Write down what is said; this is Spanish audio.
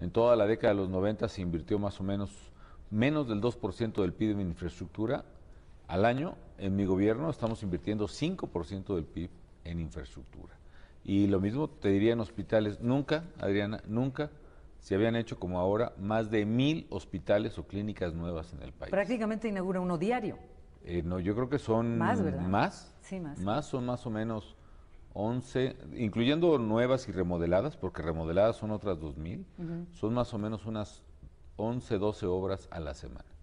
En toda la década de los 90 se invirtió más o menos menos del 2% del PIB en infraestructura al año. En mi gobierno estamos invirtiendo 5% del PIB en infraestructura. Y lo mismo te diría en hospitales. Nunca, Adriana, nunca se habían hecho como ahora más de mil hospitales o clínicas nuevas en el país. Prácticamente inaugura uno diario. Eh, no, yo creo que son más, Más, sí, más. Más son más o menos 11, incluyendo nuevas y remodeladas, porque remodeladas son otras 2.000, son más o menos unas 11, 12 obras a la semana.